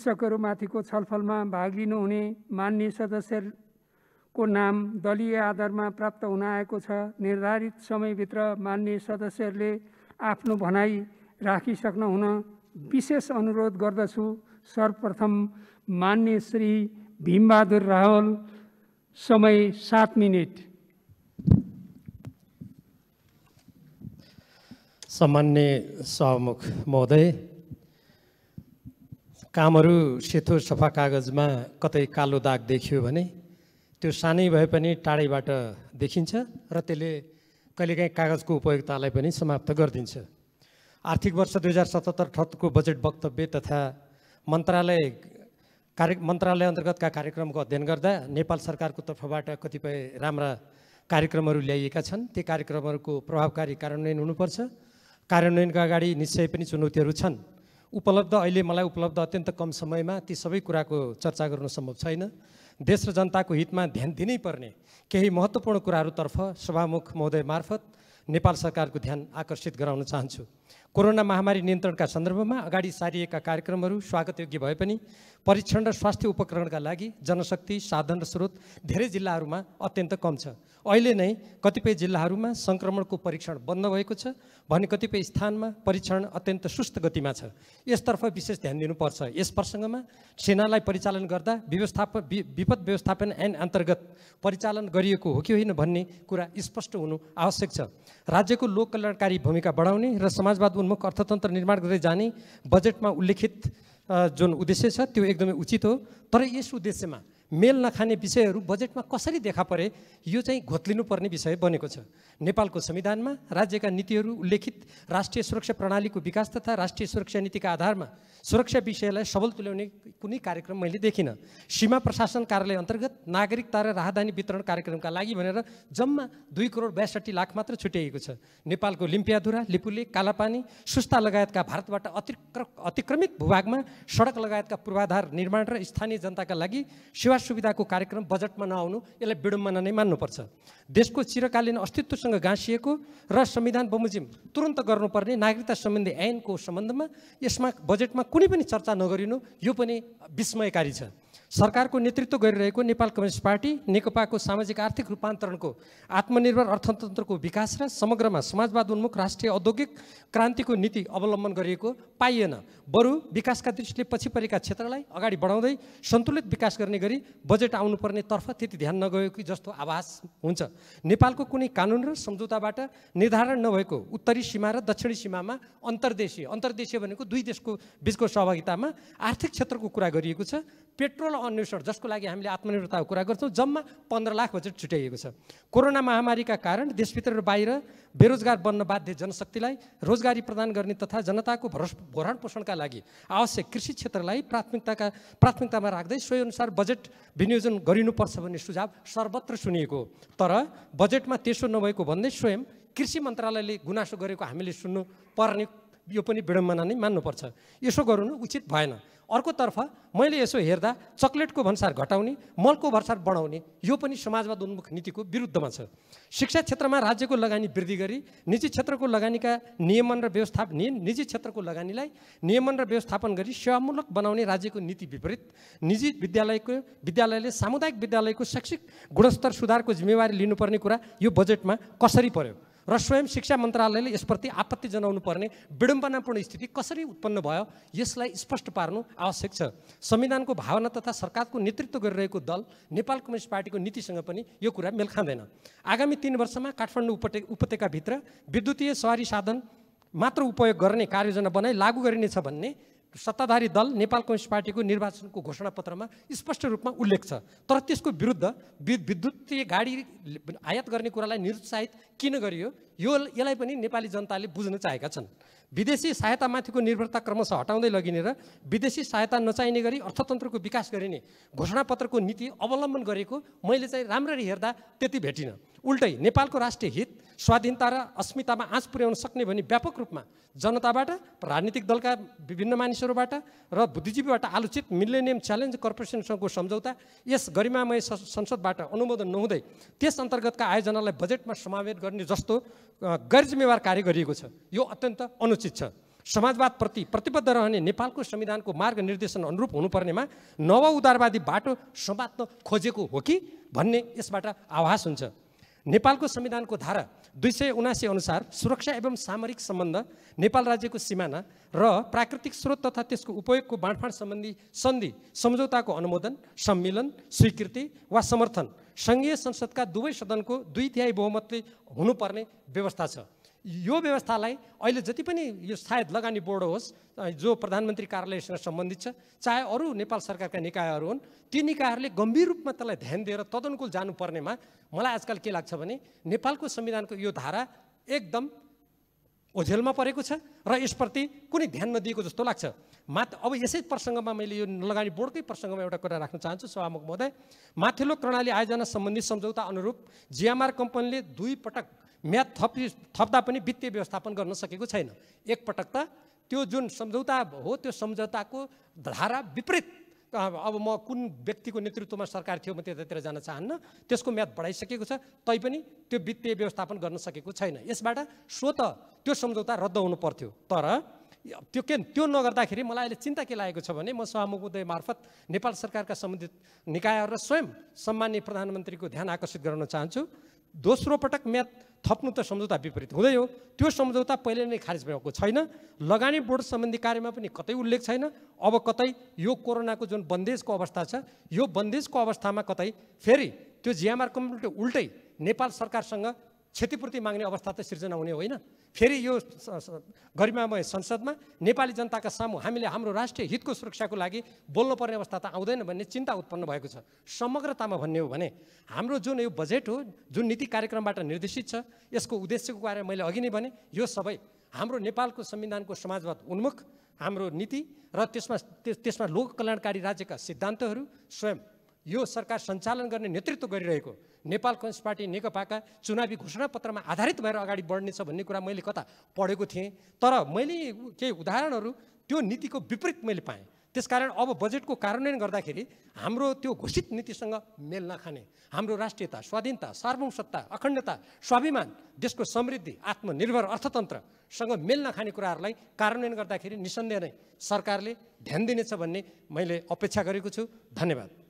शीर्षकहरूमाथिको छलफलमा भाग लिनुहुने मान्य सदस्यको नाम दलीय आधारमा प्राप्त हुन आएको छ निर्धारित समयभित्र मान्य सदस्यहरूले आफ्नो भनाइ हुन विशेष अनुरोध गर्दछु सर्वप्रथम मान्य श्री भीमबहादुर रावल समय सात मिनट सामान्य सहमुख महोदय कामहरू सेतो सफा कागजमा कतै कालो दाग देखियो भने त्यो सानै भए पनि टाढैबाट देखिन्छ र त्यसले कहिलेकाहीँ कागजको उपयोगितालाई पनि समाप्त गरिदिन्छ आर्थिक वर्ष दुई हजार सतहत्तर अठहत्तरको बजेट वक्तव्य तथा मन्त्रालय कार्य मन्त्रालय अन्तर्गतका कार्यक्रमको अध्ययन गर्दा नेपाल सरकारको तर्फबाट कतिपय राम्रा कार्यक्रमहरू ल्याइएका छन् ती कार्यक्रमहरूको प्रभावकारी कार्यान्वयन हुनुपर्छ कार्यान्वयनका अगाडि निश्चय पनि चुनौतीहरू छन् उपलब्ध अहिले मलाई उपलब्ध अत्यन्त कम समयमा ती सबै कुराको चर्चा गर्नु सम्भव छैन देश र जनताको हितमा ध्यान दिनै पर्ने केही महत्त्वपूर्ण कुराहरूतर्फ सभामुख महोदय मार्फत नेपाल सरकारको ध्यान आकर्षित गराउन चाहन्छु कोरोना महामारी नियन्त्रणका सन्दर्भमा अगाडि सारिएका कार्यक्रमहरू स्वागतयोग्य भए पनि परीक्षण र स्वास्थ्य उपकरणका लागि जनशक्ति साधन र स्रोत धेरै जिल्लाहरूमा अत्यन्त कम छ अहिले नै कतिपय जिल्लाहरूमा सङ्क्रमणको परीक्षण बन्द भएको छ भने कतिपय स्थानमा परीक्षण अत्यन्त सुस्त गतिमा छ यसतर्फ विशेष ध्यान दिनुपर्छ यस प्रसङ्गमा सेनालाई परिचालन गर्दा व्यवस्थापन विपद व्यवस्थापन ऐन अन्तर्गत परिचालन गरिएको हो कि होइन भन्ने कुरा स्पष्ट हुनु आवश्यक छ राज्यको लोक कल्याणकारी भूमिका बढाउने र समाजवाद उन्मुख अर्थतन्त्र निर्माण गर्दै जाने बजेटमा उल्लेखित जुन उद्देश्य छ त्यो एकदमै उचित हो तर यस उद्देश्यमा मेल नखाने विषयहरू बजेटमा कसरी देखा परे यो चाहिँ घोत्लिनुपर्ने विषय बनेको छ नेपालको संविधानमा राज्यका नीतिहरू उल्लेखित राष्ट्रिय सुरक्षा प्रणालीको विकास तथा राष्ट्रिय सुरक्षा नीतिका आधारमा सुरक्षा विषयलाई सबल तुल्याउने कुनै कार्यक्रम मैले देखिनँ सीमा प्रशासन कार्यालय अन्तर्गत नागरिकता र राहदानी वितरण कार्यक्रमका लागि भनेर जम्मा दुई करोड बयासठी लाख मात्र छुट्याइएको छ नेपालको लिम्पियाधुरा लिपुले कालापानी सुस्ता लगायतका भारतबाट अतिक्र अतिक्रमित भूभागमा सडक लगायतका पूर्वाधार निर्माण र स्थानीय जनताका लागि सेवा सेवा सुविधाको कार्यक्रम बजेटमा नआउनु यसलाई विडम्बना नै मान्नुपर्छ देशको चिरकालीन अस्तित्वसँग गाँसिएको र संविधान बमोजिम तुरन्त गर्नुपर्ने नागरिकता सम्बन्धी ऐनको सम्बन्धमा यसमा बजेटमा कुनै पनि चर्चा नगरिनु यो पनि विस्मयकारी छ सरकारको नेतृत्व गरिरहेको नेपाल कम्युनिस्ट पार्टी नेकपाको सामाजिक आर्थिक रूपान्तरणको आत्मनिर्भर अर्थतन्त्रको विकास र समग्रमा समाजवाद उन्मुख राष्ट्रिय औद्योगिक क्रान्तिको नीति अवलम्बन गरिएको पाइएन बरु विकासका दृष्टिले पछि परेका क्षेत्रलाई अगाडि बढाउँदै सन्तुलित विकास गर्ने गरी बजेट आउनुपर्नेतर्फ त्यति ध्यान नगयो कि जस्तो आभास हुन्छ नेपालको कुनै कानुन र सम्झौताबाट निर्धारण नभएको उत्तरी सीमा र दक्षिणी सीमामा अन्तर्देशीय अन्तर्देशीय भनेको दुई देशको बिचको सहभागितामा आर्थिक क्षेत्रको कुरा गरिएको छ पेट्रोल अन्वेषण जसको लागि हामीले आत्मनिर्भरताको कुरा गर्छौँ जम्मा पन्ध्र लाख बजेट छुट्याइएको छ कोरोना महामारीका कारण देशभित्र र बाहिर बेरोजगार बन्न बाध्य जनशक्तिलाई रोजगारी प्रदान गर्ने तथा जनताको भरोस भरण पोषणका लागि आवश्यक कृषि क्षेत्रलाई प्राथमिकताका प्राथमिकतामा राख्दै सोहीअनुसार बजेट विनियोजन गरिनुपर्छ भन्ने सुझाव सर्वत्र सुनिएको तर बजेटमा त्यसो नभएको भन्दै स्वयं कृषि मन्त्रालयले गुनासो गरेको हामीले सुन्नु पर्ने यो पनि विडम्बना नै मान्नुपर्छ यसो गर्नु उचित भएन अर्कोतर्फ मैले यसो हेर्दा चक्लेटको भन्सार घटाउने मलको भन्सार बढाउने यो पनि समाजवाद उन्मुख नीतिको विरुद्धमा छ शिक्षा क्षेत्रमा राज्यको लगानी वृद्धि गरी निजी क्षेत्रको लगानीका नियमन र व्यवस्थापन निजी क्षेत्रको लगानीलाई नियमन र व्यवस्थापन गरी सेवामूलक बनाउने राज्यको नीति विपरीत निजी विद्यालयको विद्यालयले सामुदायिक विद्यालयको शैक्षिक गुणस्तर सुधारको जिम्मेवारी लिनुपर्ने कुरा यो बजेटमा कसरी पर्यो र स्वयं शिक्षा मन्त्रालयले यसप्रति आपत्ति जनाउनु पर्ने विडम्बनापूर्ण स्थिति कसरी उत्पन्न भयो यसलाई स्पष्ट पार्नु आवश्यक छ संविधानको भावना तथा सरकारको नेतृत्व गरिरहेको दल नेपाल कम्युनिस्ट पार्टीको नीतिसँग पनि यो कुरा मेल खाँदैन आगामी तिन वर्षमा काठमाडौँ उपत्य उपत्यकाभित्र विद्युतीय सवारी साधन मात्र उपयोग गर्ने कार्ययोजना बनाई लागू गरिनेछ भन्ने सत्ताधारी दल नेपाल कम्युनिस्ट पार्टीको निर्वाचनको घोषणापत्रमा स्पष्ट रूपमा उल्लेख छ तर त्यसको विरुद्ध विद्युतीय गाडी आयात गर्ने कुरालाई निरुत्साहित किन गरियो यो यसलाई पनि नेपाली जनताले बुझ्न चाहेका छन् विदेशी सहायतामाथिको निर्भरता क्रमशः हटाउँदै लगिने र विदेशी सहायता नचाहिने गरी अर्थतन्त्रको विकास गरिने घोषणापत्रको नीति अवलम्बन गरेको मैले चाहिँ राम्ररी हेर्दा त्यति भेटिनँ उल्टै नेपालको राष्ट्रिय हित स्वाधीनता र अस्मितामा आँच पुर्याउन सक्ने भने व्यापक रूपमा जनताबाट राजनीतिक दलका विभिन्न मानिसहरूबाट र बुद्धिजीवीबाट आलोचित मिलेनियम च्यालेन्ज कर्पोरेसनसँगको सम्झौता यस गरिमामय संसदबाट अनुमोदन नहुँदै त्यस अन्तर्गतका आयोजनालाई बजेटमा समावेश गर्ने जस्तो गैरजिम्मेवार कार्य गरिएको छ यो अत्यन्त अनुचित छ समाजवादप्रति प्रतिबद्ध रहने नेपालको संविधानको मार्ग निर्देशन अनुरूप हुनुपर्नेमा नव उदारवादी बाटो समात्न खोजेको हो कि भन्ने यसबाट आभास हुन्छ नेपालको संविधानको धारा दुई सय उनासी अनुसार सुरक्षा एवं सामरिक सम्बन्ध नेपाल राज्यको सिमाना र प्राकृतिक स्रोत तथा त्यसको उपयोगको बाँडफाँड सम्बन्धी सन्धि सम्झौताको अनुमोदन सम्मेलन स्वीकृति वा समर्थन सङ्घीय संसदका दुवै सदनको दुई तिहाई बहुमतले हुनुपर्ने व्यवस्था छ यो व्यवस्थालाई अहिले जति पनि यो सायद लगानी बोर्ड होस् जो प्रधानमन्त्री कार्यालयसँग सम्बन्धित छ चाहे अरू नेपाल सरकारका निकायहरू हुन् ती निकायहरूले गम्भीर रूपमा त्यसलाई ध्यान दिएर तदनुकूल जानुपर्नेमा मलाई आजकल के लाग्छ भने नेपालको संविधानको यो धारा एकदम ओझेलमा परेको छ र यसप्रति कुनै ध्यान नदिएको जस्तो लाग्छ मात अब यसै प्रसङ्गमा मैले यो लगानी बोर्डकै प्रसङ्गमा एउटा कुरा राख्न चाहन्छु सभामुख महोदय माथिल्लो प्रणाली आयोजना सम्बन्धी सम्झौता अनुरूप जिएमआर कम्पनीले दुई पटक म्याद थपि थप्दा पनि वित्तीय व्यवस्थापन गर्न सकेको छैन एकपटक त त्यो जुन सम्झौता हो त्यो सम्झौताको धारा विपरीत अब म कुन व्यक्तिको नेतृत्वमा सरकार थियो म त्यतातिर जान चाहन्न त्यसको म्याद बढाइसकेको छ तैपनि त्यो वित्तीय व्यवस्थापन गर्न सकेको छैन यसबाट स्वत त्यो सम्झौता रद्द हुनु पर्थ्यो तर त्यो के त्यो नगर्दाखेरि मलाई अहिले चिन्ता के लागेको छ भने म उदय मार्फत नेपाल सरकारका सम्बन्धित निकायहरू र स्वयं सम्मान्य प्रधानमन्त्रीको ध्यान आकर्षित गर्न चाहन्छु दोस्रो पटक म्याद थप्नु त सम्झौता विपरीत हुँदै हो त्यो सम्झौता पहिले नै खारेज भएको छैन लगानी बोर्ड सम्बन्धी कार्यमा पनि कतै उल्लेख छैन अब कतै यो कोरोनाको जुन बन्देजको अवस्था छ यो बन्देजको अवस्थामा कतै फेरि त्यो जिएमआर कम्युनिटी उल्टै नेपाल सरकारसँग क्षतिपूर्ति माग्ने अवस्था त सिर्जना हुने होइन फेरि यो गरिमामय संसदमा नेपाली जनताका सामु हामीले हाम्रो राष्ट्रिय हितको सुरक्षाको लागि बोल्नुपर्ने अवस्था त आउँदैन भन्ने चिन्ता उत्पन्न भएको छ समग्रतामा भन्ने हो भने हाम्रो जुन यो बजेट हो जुन नीति कार्यक्रमबाट निर्देशित छ यसको उद्देश्यको बारेमा मैले अघि नै भने यो सबै हाम्रो नेपालको संविधानको समाजवाद उन्मुख हाम्रो नीति र त्यसमा त्यसमा लोक कल्याणकारी राज्यका सिद्धान्तहरू स्वयं यो सरकार सञ्चालन गर्ने नेतृत्व गरिरहेको नेपाल कम्युनिस्ट पार्टी नेकपाका चुनावी घोषणापत्रमा आधारित भएर अगाडि बढ्नेछ भन्ने कुरा मैले कता पढेको थिएँ तर मैले केही उदाहरणहरू त्यो नीतिको विपरीत मैले पाएँ त्यसकारण अब बजेटको कार्यान्वयन गर्दाखेरि हाम्रो त्यो घोषित नीतिसँग मेल नखाने हाम्रो राष्ट्रियता स्वाधीनता सार्वभौमसत्ता अखण्डता स्वाभिमान देशको समृद्धि आत्मनिर्भर अर्थतन्त्रसँग मेल नखाने कुराहरूलाई कार्यान्वयन गर्दाखेरि निसन्देह नै सरकारले ध्यान दिनेछ भन्ने मैले अपेक्षा गरेको छु धन्यवाद